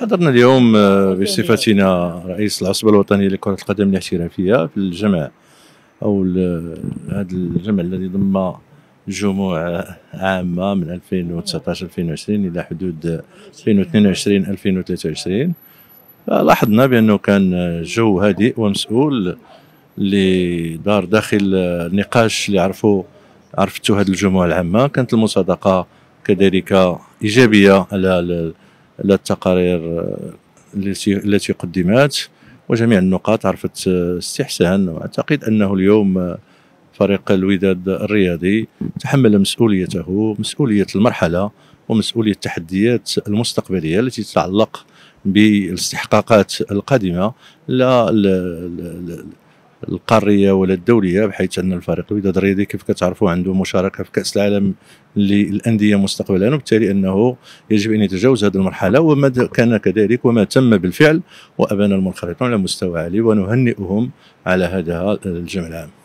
آه، حضرنا اليوم بصفتنا رئيس العصبة الوطنية لكرة القدم الاحترافية في الجمع أو آه، هذا الجمع الذي ضم جموع عامة من 2019 2020 إلى حدود 2022 2023 لاحظنا بأنه كان جو هادئ ومسؤول لدار دار داخل النقاش آه، اللي عرفوا عرفتوا هذه الجموع العامة كانت المصادقة كذلك إيجابية على على التقارير التي قدمت وجميع النقاط عرفت استحسان واعتقد انه اليوم فريق الوداد الرياضي تحمل مسؤوليته مسؤوليه المرحله ومسؤوليه التحديات المستقبليه التي تتعلق بالاستحقاقات القادمه لا القاريه ولا الدوليه بحيث ان الفريق الوداد الرياضي كيف كتعرفوا عنده مشاركه في كاس العالم للانديه مستقبلا وبالتالي انه يجب ان يتجاوز هذه المرحله وما كان كذلك وما تم بالفعل وابان المنخرطون على مستوى عالي ونهنئهم على هذا الجمع العام